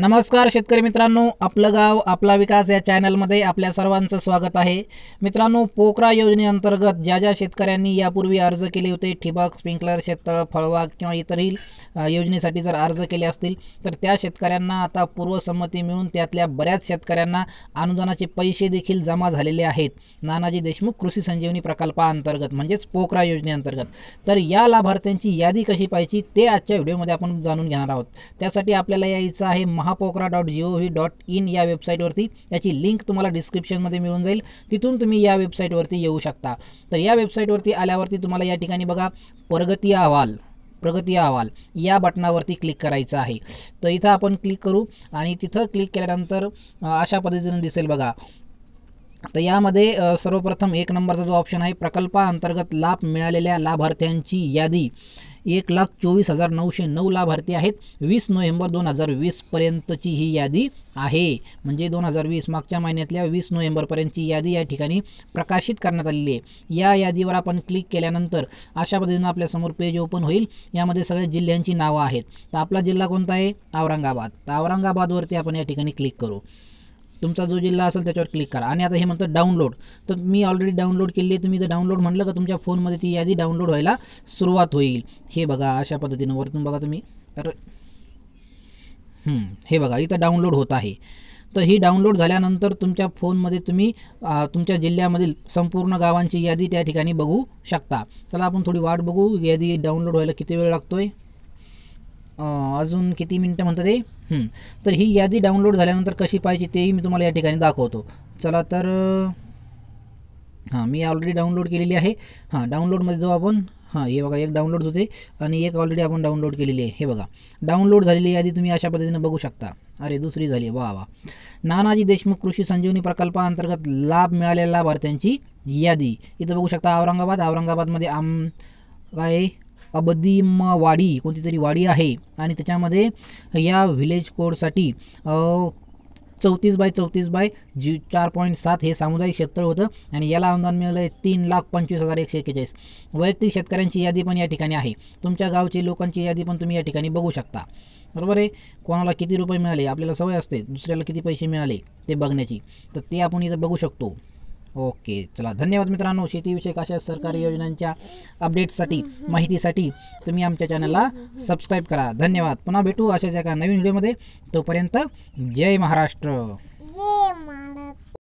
नमस्कार शेतकरी मित्रांनो आपलं गाव आपला विकास या चॅनलमध्ये आपल्या सर्वांचं स्वागत आहे मित्रांनो पोकरा योजनेअंतर्गत ज्या ज्या शेतकऱ्यांनी यापूर्वी अर्ज केले होते ठिबक स्प्रिंकलर शेततळ फळबाग किंवा इतरही योजनेसाठी जर अर्ज केले असतील तर त्या शेतकऱ्यांना आता पूर्वसंमती मिळून त्यातल्या बऱ्याच शेतकऱ्यांना अनुदानाचे पैसे देखील जमा झालेले आहेत नानाजी देशमुख कृषी संजीवनी प्रकल्पाअंतर्गत म्हणजेच पोकरा योजनेअंतर्गत तर या लाभार्थ्यांची यादी कशी पाहिजे ते आजच्या व्हिडिओमध्ये आपण जाणून घेणार आहोत त्यासाठी आपल्याला यायचं आहे Maha Mahapocra dot G O V dot in या वेबसाईटवरती याची लिंक तुम्हाला डिस्क्रिप्शनमध्ये मिळून जाईल तिथून तुम्ही या वेबसाईटवरती येऊ शकता तर या वेबसाईटवरती आल्यावरती तुम्हाला या ठिकाणी बघा प्रगती अहवाल प्रगती अहवाल या बटनावरती क्लिक करायचं आहे तर इथं आपण क्लिक करू आणि तिथं क्लिक केल्यानंतर अशा पद्धतीनं दिसेल बघा तर यामध्ये सर्वप्रथम एक नंबरचा जो ऑप्शन आहे प्रकल्पाअंतर्गत लाभ मिळालेल्या लाभार्थ्यांची यादी एक लाख चोवीस हजार नऊशे नऊ लाभार्थी आहेत वीस नोव्हेंबर दोन हजार वीसपर्यंतची ही यादी आहे म्हणजे दोन हजार वीस मागच्या महिन्यातल्या वीस नोव्हेंबरपर्यंतची यादी या ठिकाणी प्रकाशित करण्यात आलेली आहे या यादीवर आपण क्लिक केल्यानंतर अशा पद्धतीनं आपल्यासमोर पेज ओपन होईल यामध्ये सगळ्या जिल्ह्यांची नावं आहेत तर आपला जिल्हा कोणता आहे औरंगाबाद तर औरंगाबादवरती आपण या ठिकाणी क्लिक करू तुमचा जो जिल्हा असेल त्याच्यावर क्लिक करा आणि आता हे म्हणतं डाउनलोड तर मी ऑलरेडी डाउनलोड केली आहे तुम्ही जर डाउनलोड म्हटलं का तुमच्या फोनमध्ये ती यादी डाउनलोड व्हायला सुरुवात होईल हे बघा अशा पद्धतीनं वरतून बघा तुम्ही तर हे बघा इथं डाउनलोड होत आहे तर ही डाउनलोड झाल्यानंतर तुमच्या फोनमध्ये तुम्ही तुमच्या जिल्ह्यामधील संपूर्ण गावांची यादी त्या ठिकाणी बघू शकता चला आपण थोडी वाट बघू यादी डाउनलोड व्हायला किती वेळ लागतो आहे अजून किती मिनटं म्हणतात ते तर ही यादी डाउनलोड झाल्यानंतर कशी पाहिजे तेही मी तुम्हाला या ठिकाणी दाखवतो चला तर हां मी ऑलरेडी डाउनलोड केलेली आहे हां डाउनलोडमध्ये जाऊ आपण हां हे बघा एक डाउनलोड होते आणि एक ऑलरेडी आपण डाउनलोड केलेली आहे हे बघा डाउनलोड झालेली यादी तुम्ही अशा पद्धतीने बघू शकता अरे दुसरी झाली वा वा नानाजी देशमुख कृषी संजीवनी प्रकल्पाअंतर्गत लाभ मिळालेल्या लाभार्थ्यांची यादी इथं बघू शकता औरंगाबाद औरंगाबादमध्ये आम काय अबदीम वाडी कोणती तरी वाडी आहे आणि त्याच्यामध्ये या व्हिलेज कोडसाठी चौतीस बाय चौतीस बाय जी चार पॉईंट सात हे सामुदायिक क्षेत्र होतं आणि याला अनुदान मिळालं आहे तीन लाख पंचवीस हजार एकशे एक्केचाळीस वैयक्तिक शेतकऱ्यांची यादी पण या ठिकाणी आहे तुमच्या गावची लोकांची यादी पण तुम्ही या ठिकाणी बघू शकता बरोबर आहे कोणाला किती रुपये मिळाले आपल्याला सवय असते दुसऱ्याला किती पैसे मिळाले ते बघण्याची तर ते आपण इथं बघू शकतो ओके चला धन्यवाद मित्रांनो शेतीविषयक अशा सरकारी योजनांच्या अपडेट्ससाठी माहितीसाठी तुम्ही आमच्या चॅनलला सबस्क्राईब करा धन्यवाद पुन्हा भेटू अशाच एका नवीन व्हिडिओमध्ये तोपर्यंत जय महाराष्ट्र